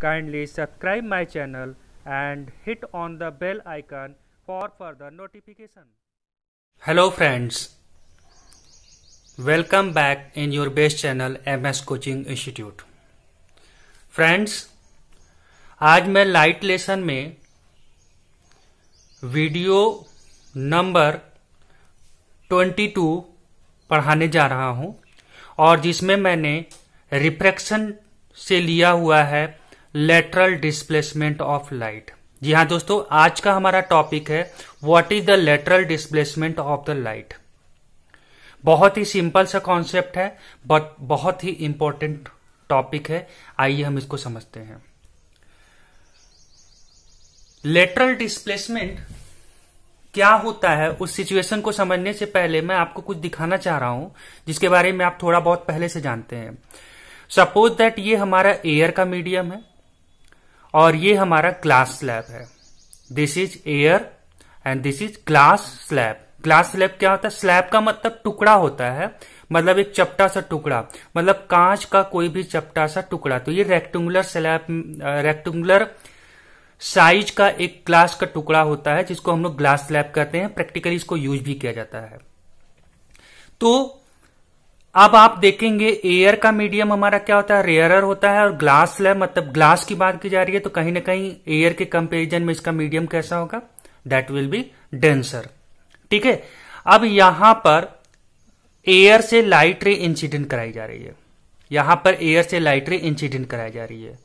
Kindly subscribe my channel and hit on the bell icon for further notification. Hello friends. Welcome back in your best channel MS Coaching Institute. friends aaj main light lesson mein video number 22 padhane ja raha hu और जिसमें मैंने refraction से लिया हुआ है lateral displacement of light जी हाँ दोस्तों आज का हमारा टॉपिक है what is the lateral displacement of the light बहुत ही सिंपल सा कॉन्सेप्ट है बट बहुत ही इंपॉर्टेंट टॉपिक है आइए हम इसको समझते हैं लेटरल डिस्प्लेसमेंट क्या होता है उस सिचुएशन को समझने से पहले मैं आपको कुछ दिखाना चाह रहा हूं जिसके बारे में आप थोड़ा बहुत पहले से जानते हैं सपोज दैट ये हमारा एयर का मीडियम है और ये हमारा क्लास स्लैब है this is air and this is glass slab glass slab क्या होता है स्लैब का मतलब टुकड़ा होता है मतलब एक चपटा सा टुकड़ा मतलब कांच का कोई भी चपटा सा टुकड़ा तो ये रेक्टेंगुलर स्लैब रेक्टेंगुलर साइज का एक ग्लास का टुकड़ा होता है जिसको हम लोग ग्लास स्लैब कहते हैं प्रैक्टिकली इसको यूज भी किया जाता है तो अब आप देखेंगे एयर का मीडियम हमारा क्या होता है रेयरर होता है और ग्लास स्लैब मतलब ग्लास की बात की जा रही है तो कहीं ना कहीं एयर के कंपेरिजन में इसका मीडियम कैसा होगा दैट विल बी डेंसर ठीक है अब यहां पर एयर से लाइट रे इंसिडेंट कराई जा रही है यहां पर एयर से लाइट रे इंसिडेंट कराई जा रही है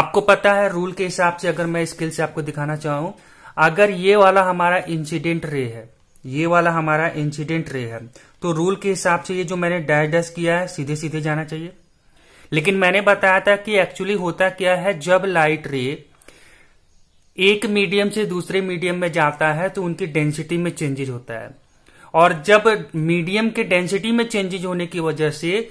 आपको पता है रूल के हिसाब से अगर मैं स्किल से आपको दिखाना चाहूं अगर ये वाला हमारा इंसिडेंट रे है ये वाला हमारा इंसिडेंट रे है तो रूल के हिसाब से ये जो मैंने डायडस किया है सीधे सीधे जाना चाहिए लेकिन मैंने बताया था कि एक्चुअली होता क्या है जब लाइट रे एक मीडियम से दूसरे मीडियम में जाता है तो उनकी डेंसिटी में चेंजेज होता है और जब मीडियम के डेंसिटी में चेंजेज होने की वजह से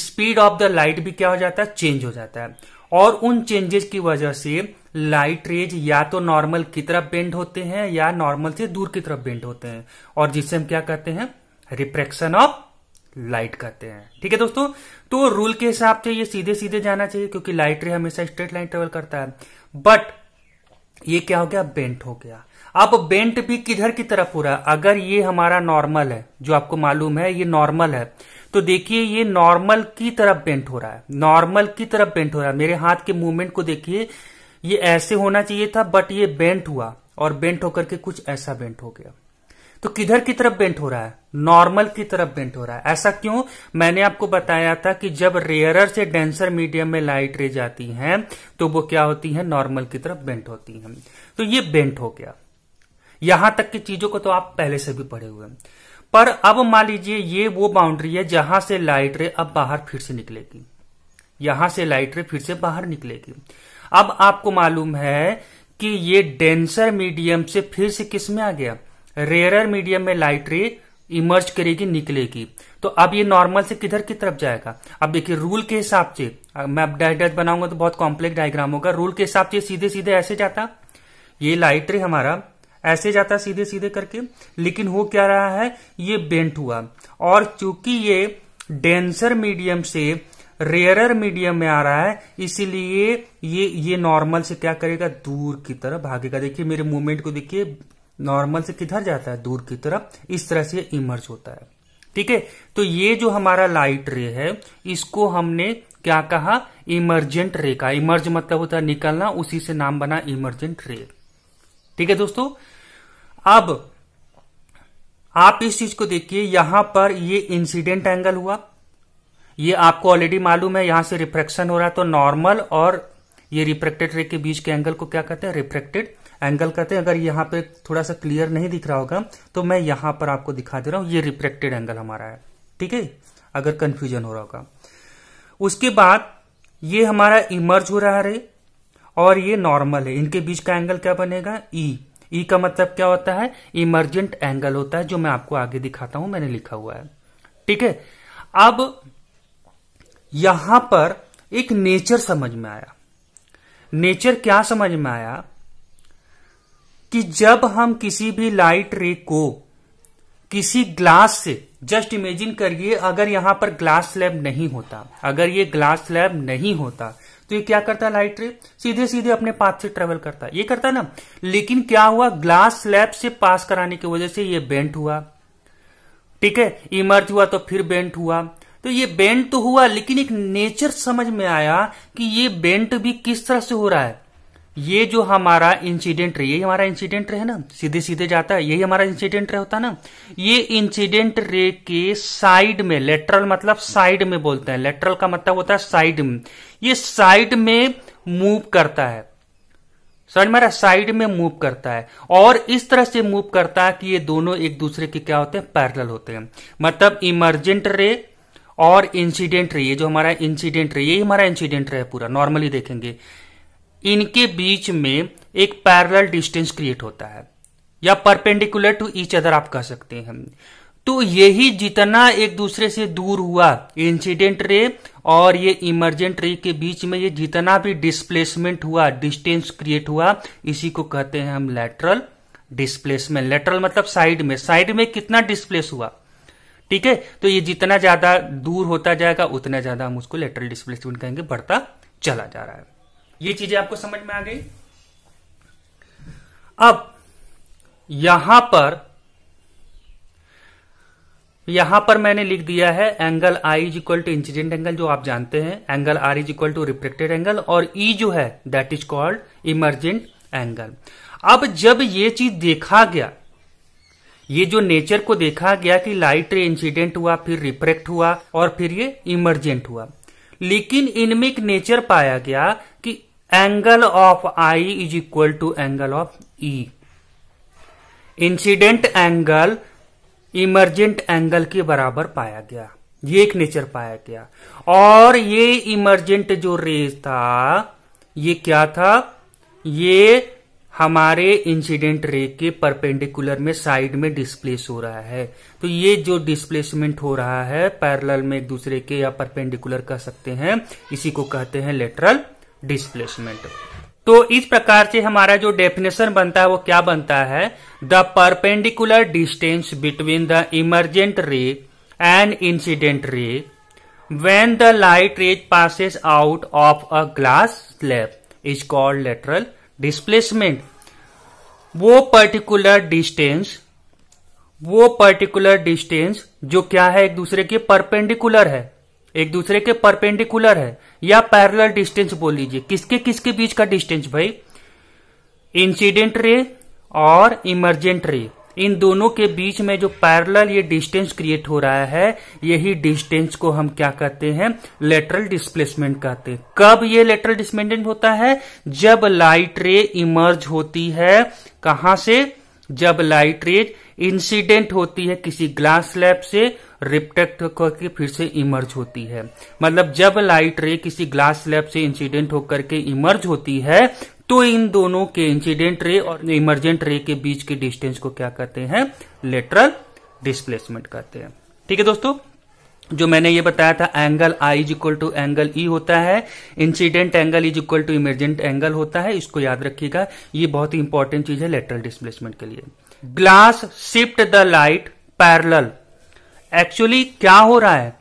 स्पीड ऑफ द लाइट भी क्या हो जाता है चेंज हो जाता है और उन चेंजेस की वजह से लाइट रेज या तो नॉर्मल की तरफ बेंड होते हैं या नॉर्मल से दूर की तरफ बेंड होते हैं और जिससे हम क्या कहते हैं रिफ्रैक्शन ऑफ लाइट कहते हैं ठीक है दोस्तों तो रूल के हिसाब से ये सीधे सीधे जाना चाहिए क्योंकि लाइट रे हमेशा स्ट्रेट लाइन ट्रेवल करता है बट ये क्या हो गया बेंट हो गया अब बेंट भी किधर की तरफ हो रहा है अगर ये हमारा नॉर्मल है जो आपको मालूम है ये नॉर्मल है तो देखिए ये नॉर्मल की तरफ बेंट हो रहा है नॉर्मल की तरफ बेंट हो रहा है मेरे हाथ के मूवमेंट को देखिए ये ऐसे होना चाहिए था बट ये बेंट हुआ और बेंट होकर के कुछ ऐसा बेंट हो गया तो किधर की तरफ बेंट हो रहा है नॉर्मल की तरफ बेंट हो रहा है ऐसा क्यों मैंने आपको बताया था कि जब रेयरर से डेंसर मीडियम में लाइट रे जाती हैं तो वो क्या होती है नॉर्मल की तरफ बेंट होती हैं तो ये बेंट हो गया यहां तक की चीजों को तो आप पहले से भी पढ़े हुए हैं पर अब मान लीजिए ये वो बाउंड्री है जहां से लाइट रे अब बाहर फिर से निकलेगी यहां से लाइट रे फिर से बाहर निकलेगी अब आपको मालूम है कि ये डेंसर मीडियम से फिर से किस में आ गया रेयर मीडियम में लाइट रे इमर्ज करेगी निकलेगी तो अब ये नॉर्मल से किधर की तरफ जाएगा अब देखिए रूल के हिसाब से मैं अब डायग्राम बनाऊंगा तो बहुत कॉम्प्लेक्स डायग्राम होगा रूल के हिसाब से सीधे सीधे ऐसे जाता ये लाइट रे हमारा ऐसे जाता है सीधे सीधे करके लेकिन हो क्या रहा है ये बेंट हुआ और चूंकि ये डेंसर मीडियम से रेयरर मीडियम में आ रहा है इसीलिए ये ये नॉर्मल से क्या करेगा दूर की तरफ भागेगा देखिए मेरे मूवमेंट को देखिए नॉर्मल से किधर जाता है दूर की तरफ इस तरह से इमर्ज होता है ठीक है तो ये जो हमारा लाइट रे है इसको हमने क्या कहा इमर्जेंट रे का इमर्ज मतलब होता है निकलना उसी से नाम बना इमर्जेंट रे ठीक है दोस्तों अब आप इस चीज को देखिए यहां पर ये इंसिडेंट एंगल हुआ ये आपको ऑलरेडी मालूम है यहां से रिफ्रेक्शन हो रहा है तो नॉर्मल और ये रिफ्रेक्टेड रे के बीच के एंगल को क्या कहते हैं रिफ्रेक्टेड एंगल कहते हैं अगर यहां पे थोड़ा सा क्लियर नहीं दिख रहा होगा तो मैं यहां पर आपको दिखा दे रहा हूं ये रिफ्रेक्टेड एंगल हमारा है ठीक है अगर कंफ्यूजन हो रहा होगा उसके बाद ये हमारा इमर्ज हो रहा है और ये नॉर्मल है इनके बीच का एंगल क्या बनेगा ई e. ई e का मतलब क्या होता है इमरजेंट एंगल होता है जो मैं आपको आगे दिखाता हूं मैंने लिखा हुआ है ठीक है अब यहां पर एक नेचर समझ में आया नेचर क्या समझ में आया कि जब हम किसी भी लाइट रे को किसी ग्लास से जस्ट इमेजिन करिए अगर यहाँ पर ग्लास स्लैब नहीं होता अगर ये ग्लास स्लैब नहीं होता तो ये क्या करता लाइट रे सीधे सीधे अपने पाथ से ट्रेवल करता ये करता ना लेकिन क्या हुआ ग्लास स्लैब से पास कराने की वजह से ये बेंट हुआ ठीक है इमर्ज हुआ तो फिर बेंट हुआ तो ये बेंट तो हुआ लेकिन एक नेचर समझ में आया कि ये बेंट भी किस तरह से हो रहा है ये जो हमारा इंसिडेंट रे ये हमारा इंसिडेंट रे है ना सीधे सीधे जाता है यही हमारा इंसिडेंट रे होता है ना ये इंसिडेंट रे के साइड में लेटरल मतलब साइड में बोलते हैं लेटरल का मतलब होता है साइड में ये साइड में मूव करता है समझ में साइड में मूव करता है और इस तरह से मूव करता है कि ये दोनों एक दूसरे के क्या होते हैं पैरल होते हैं मतलब इमरजेंट रे और इंसिडेंट रे ये जो हमारा इंसिडेंट रे ये हमारा इंसिडेंट रे पूरा नॉर्मली देखेंगे इनके बीच में एक पैरेलल डिस्टेंस क्रिएट होता है या परपेंडिकुलर टू ईच अदर आप कह सकते हैं तो यही जितना एक दूसरे से दूर हुआ इंसिडेंट रे और ये इमरजेंट रे के बीच में ये जितना भी डिस्प्लेसमेंट हुआ डिस्टेंस क्रिएट हुआ इसी को कहते हैं हम लेटरल डिस्प्लेसमेंट लेटरल मतलब साइड में साइड में कितना डिस्प्लेस हुआ ठीक है तो ये जितना ज्यादा दूर होता जाएगा उतना ज्यादा हम उसको लेटरल डिस्प्लेसमेंट कहेंगे बढ़ता चला जा रहा है ये चीजें आपको समझ में आ गई अब यहां पर यहां पर मैंने लिख दिया है angle i is equal to incident angle जो आप जानते हैं angle r is equal to reflected angle और ई e जो है that is called emergent angle अब जब ये चीज देखा गया ये जो नेचर को देखा गया कि लाइट रे इंसिडेंट हुआ फिर रिफ्रेक्ट हुआ और फिर ये इमरजेंट हुआ लेकिन इनमें एक नेचर पाया गया कि angle of i is equal to angle of e incident angle emergent angle के बराबर पाया गया ये एक नेचर पाया गया और ये इमरजेंट जो रेज था ये क्या था ये हमारे इंसिडेंट रे के परपेंडिकुलर में साइड में डिस्प्लेस हो रहा है तो ये जो डिस्प्लेसमेंट हो रहा है पैरल में एक दूसरे के या परपेंडिकुलर कह सकते हैं इसी को कहते हैं लेटरल डिस्प्लेसमेंट तो इस प्रकार से हमारा जो डेफिनेशन बनता है वो क्या बनता है the perpendicular distance between the emergent ray and incident ray when the light rays passes out of a glass slab is called lateral displacement वो पर्टिकुलर डिस्टेंस वो पर्टिकुलर डिस्टेंस जो क्या है एक दूसरे के परपेंडिकुलर है एक दूसरे के परपेंडिकुलर है या पैरेलल डिस्टेंस बोल लीजिए किसके किसके बीच का डिस्टेंस भाई इंसिडेंट रे और इमरजेंट रे इन दोनों के बीच में जो पैरेलल ये डिस्टेंस क्रिएट हो रहा है यही डिस्टेंस को हम क्या कहते हैं लेटरल डिस्प्लेसमेंट कहते हैं कब ये लेटरल डिस्प्लेसमेंट होता है जब लाइट रे इमर्ज होती है कहां से जब लाइट रे इंसिडेंट होती है किसी ग्लास स्लैब से रिप्टेक्ट करके फिर से इमर्ज होती है मतलब जब लाइट रे किसी ग्लास स्लैब से इंसिडेंट होकर के इमर्ज होती है तो इन दोनों के इंसिडेंट रे और इमरजेंट रे के बीच के डिस्टेंस को क्या कहते हैं लेटरल डिस्प्लेसमेंट कहते हैं ठीक है दोस्तों जो मैंने ये बताया था angle i is equal to angle e होता है incident angle is equal to emergent angle होता है इसको याद रखिएगा ये बहुत ही इंपॉर्टेंट चीज है लेटरल डिस्प्लेसमेंट के लिए glass shift the light parallel actually क्या हो रहा है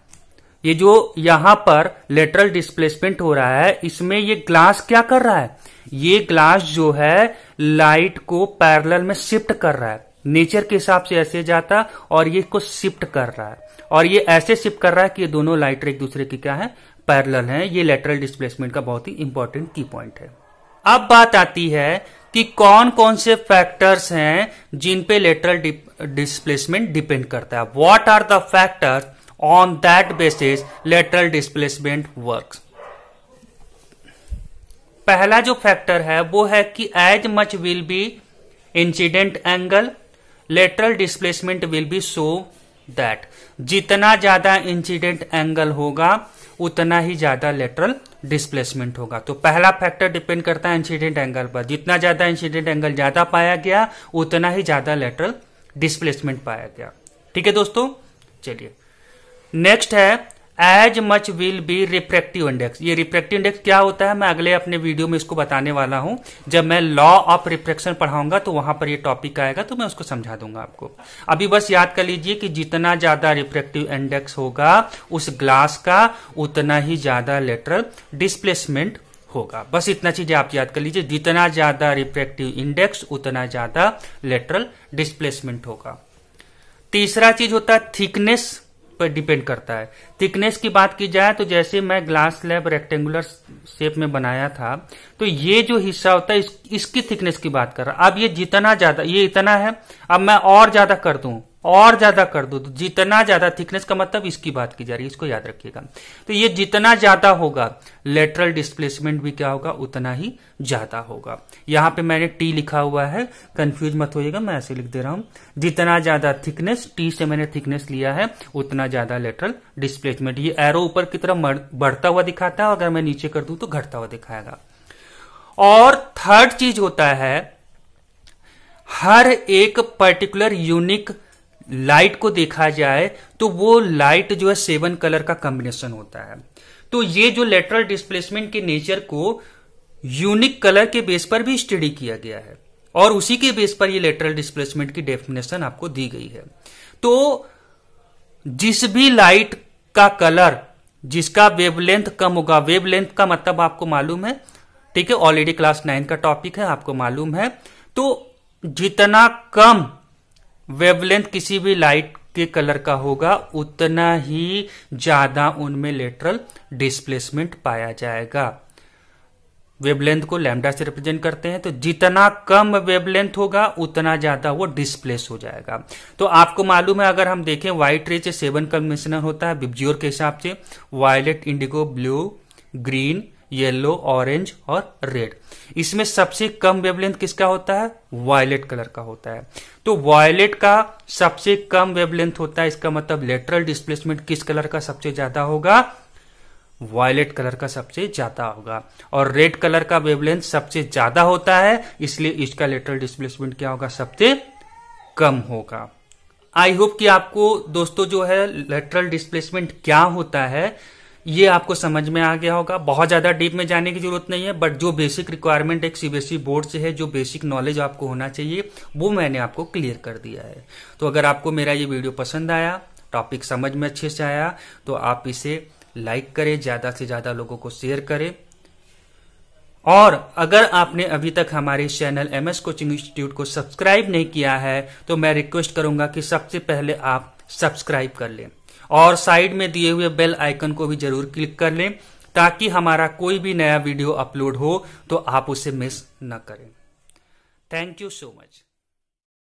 ये जो यहां पर लेटरल डिस्प्लेसमेंट हो रहा है इसमें ये ग्लास क्या कर रहा है ये ग्लास जो है लाइट को पैरेलल में शिफ्ट कर रहा है नेचर के हिसाब से ऐसे जाता और ये को शिफ्ट कर रहा है और ये ऐसे शिफ्ट कर रहा है कि ये दोनों लाइटर एक दूसरे की क्या है पैरल है ये लेटरल डिस्प्लेसमेंट का बहुत ही इंपॉर्टेंट की पॉइंट है अब बात आती है कि कौन कौन से फैक्टर्स हैं जिन पे लेटरल डिस्प्लेसमेंट डिपेंड करता है what are the factors on that basis lateral displacement works पहला जो फैक्टर है वो है कि as much will be incident angle lateral displacement will be so that जितना ज्यादा इंसिडेंट एंगल होगा उतना ही ज्यादा लेटरल डिस्प्लेसमेंट होगा तो पहला फैक्टर डिपेंड करता है इंसिडेंट एंगल पर जितना ज्यादा इंसिडेंट एंगल ज्यादा पाया गया उतना ही ज्यादा लेटरल डिस्प्लेसमेंट पाया गया ठीक है दोस्तों चलिए नेक्स्ट है as much will be refractive index ये रिफ्रेक्टिव इंडेक्स क्या होता है मैं अगले अपने वीडियो में इसको बताने वाला हूं जब मैं लॉ ऑफ रिफ्रेक्शन पढ़ाऊंगा तो वहां पर ये टॉपिक आएगा तो मैं उसको समझा दूंगा आपको अभी बस याद कर लीजिए कि जितना ज्यादा रिफ्रेक्टिव इंडेक्स होगा उस ग्लास का उतना ही ज्यादा लेटरल डिस्प्लेसमेंट होगा बस इतना चीजें आप याद कर लीजिए जितना ज्यादा रिफ्रेक्टिव इंडेक्स उतना ज्यादा लेटरल डिस्प्लेसमेंट होगा तीसरा चीज होता है थिकनेस पर डिपेंड करता है थिकनेस की बात की जाए तो जैसे मैं ग्लास स्लैब रेक्टेंगुलर शेप में बनाया था तो ये जो हिस्सा होता है इस, इसकी थिकनेस की बात कर रहा अब ये जितना ज्यादा ये इतना है अब मैं और ज्यादा कर दूं और ज्यादा कर दो तो जितना ज्यादा थिकनेस का मतलब इसकी बात की जा रही है इसको याद रखिएगा तो ये जितना ज्यादा होगा लेटरल डिस्प्लेसमेंट भी क्या होगा उतना ही ज्यादा होगा यहां पे मैंने टी लिखा हुआ है कंफ्यूज मत होइएगा मैं ऐसे लिख दे रहा हूं जितना ज्यादा थिकनेस टी से मैंने थिकनेस लिया है उतना ज्यादा लेटरल डिस्प्लेसमेंट ये एरो ऊपर की तरफ बढ़ता हुआ दिखाता है अगर मैं नीचे कर दू तो घटता हुआ दिखाएगा और थर्ड चीज होता है हर एक पर्टिकुलर यूनिक लाइट को देखा जाए तो वो लाइट जो है सेवन कलर का कॉम्बिनेशन होता है तो ये जो लेटरल डिस्प्लेसमेंट के नेचर को यूनिक कलर के बेस पर भी स्टडी किया गया है और उसी के बेस पर ये लेटरल डिस्प्लेसमेंट की डेफिनेशन आपको दी गई है तो जिस भी लाइट का कलर जिसका वेवलेंथ कम होगा वेवलेंथ का मतलब आपको मालूम है ठीक है ऑलरेडी क्लास नाइन का टॉपिक है आपको मालूम है तो जितना कम वेवलेंथ किसी भी लाइट के कलर का होगा उतना ही ज्यादा उनमें लेटरल डिस्प्लेसमेंट पाया जाएगा वेवलेंथ को लैम्डा से रिप्रेजेंट करते हैं तो जितना कम वेवलेंथ होगा उतना ज्यादा वो डिस्प्लेस हो जाएगा तो आपको मालूम है अगर हम देखें व्हाइट रेज सेवन कन्वेंशनल होता है बिबजियोर के हिसाब से violet indigo blue green yellow orange और रेड इसमें सबसे कम वेबलेंथ किसका होता है वायलेट कलर का होता है तो वायलेट का सबसे कम वेबलेंथ होता है इसका मतलब लेटरल डिस्प्लेसमेंट किस कलर का सबसे ज्यादा होगा वायलेट कलर का सबसे ज्यादा होगा और रेड कलर का वेबलेंथ सबसे ज्यादा होता है इसलिए इसका लेटरल डिस्प्लेसमेंट क्या होगा सबसे कम होगा आई होप कि आपको दोस्तों जो है लेटरल डिस्प्लेसमेंट क्या होता है ये आपको समझ में आ गया होगा बहुत ज़्यादा डीप में जाने की जरूरत नहीं है बट जो बेसिक रिक्वायरमेंट एक सीबीएसई बोर्ड से है जो बेसिक नॉलेज आपको होना चाहिए वो मैंने आपको क्लियर कर दिया है तो अगर आपको मेरा ये वीडियो पसंद आया टॉपिक समझ में अच्छे से आया तो आप इसे लाइक करें ज़्यादा से ज़्यादा लोगों को शेयर करें और अगर आपने अभी तक हमारे channel M S coaching institute को सब्सक्राइब नहीं किया है तो मैं रिक्वेस्ट करूंगा कि सबसे पहले आप सब्सक्राइब कर लें और साइड में दिए हुए बेल आइकन को भी जरूर क्लिक कर लें ताकि हमारा कोई भी नया वीडियो अपलोड हो तो आप उसे मिस न करें थैंक यू सो मच